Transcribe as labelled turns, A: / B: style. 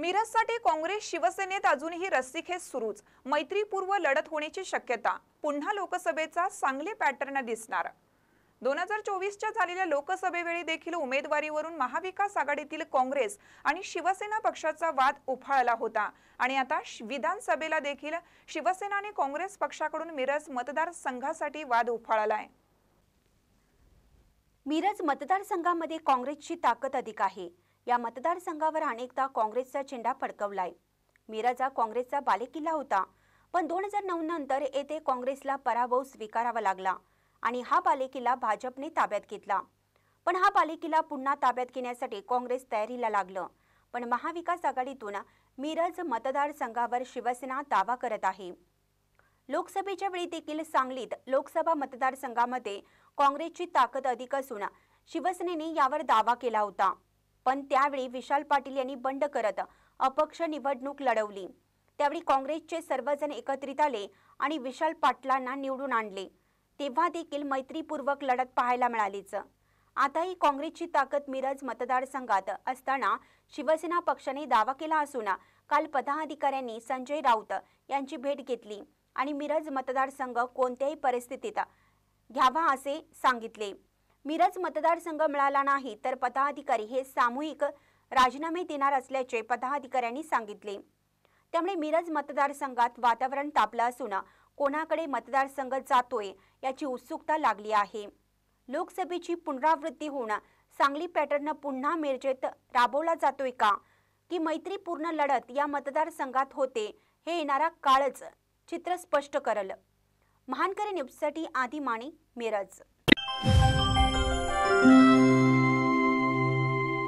A: मिरजसाठी काँग्रेस शिवसेनेत अजूनही रस्सीखेच सुरूच मैत्रीपूर्व लढत होण्याची शक्यता पुन्हा लोकसभेचा चांगले पॅटर्न दिसणार दोन हजार चोवीसच्या झालेल्या लोकसभेवेळी देखील उमेदवारीवरून महाविकास आघाडीतील काँग्रेस आणि शिवसेना पक्षाचा वाद उफाळला होता आणि आता विधानसभेला देखील शिवसेना आणि काँग्रेस पक्षाकडून मिरज मतदारसंघासाठी वाद उफाळला आहे
B: मिरज मतदारसंघामध्ये काँग्रेसची ताकद अधिक आहे या मतदारसंघावर अनेकदा काँग्रेसचा चेंडा फडकवलाय हा काँग्रेसचा बालेकिल्ला होता पण दोन हजार नऊ नंतर येथे काँग्रेसला पराभव स्वीकारावा लागला आणि हा बालेकिल्ला भाजपने ताब्यात घेतला पण हा बालेकिल्ला पुन्हा ताब्यात घेण्यासाठी काँग्रेस तयारीला लागलं पण महाविकास आघाडीतून मिरज मतदारसंघावर शिवसेना दावा करत आहे लोकसभेच्या वेळी देखील सांगलीत लोकसभा मतदारसंघामध्ये काँग्रेसची ताकद अधिक असून शिवसेनेने यावर दावा केला होता पण त्यावेळी विशाल पाटील यांनी बंड करत अपक्ष निवडणूक लढवली त्यावेळी काँग्रेसचे सर्वजण एकत्रित आले आणि विशाल पाटलांना निवडून आणले तेव्हा देखील मैत्रीपूर्वक लढत पाहायला मिळालीच आताही काँग्रेसची ताकद मिरज मतदारसंघात असताना शिवसेना पक्षाने दावा केला असून काल पदाधिकाऱ्यांनी संजय राऊत यांची भेट घेतली आणि मिरज मतदारसंघ कोणत्याही परिस्थितीत घ्यावा असे सांगितले मिरज मतदारसंघ मिळाला नाही तर पदाधिकारी हे सामूहिक राजीनामे देणार असल्याचे पदाधिकाऱ्यांनी सांगितले त्यामुळे मिरज मतदारसंघात वातावरण तापलं असून कोणाकडे मतदारसंघ जातोय याची उत्सुकता लागली आहे लोकसभेची पुनरावृत्ती होणं सांगली पॅटर्न पुन्हा मिरजेत राबवला जातोय का की मैत्रीपूर्ण लढत या मतदारसंघात होते हे येणारा काळच चित्र स्पष्ट करल महानकरी न्यूजसाठी आदी माने मिरज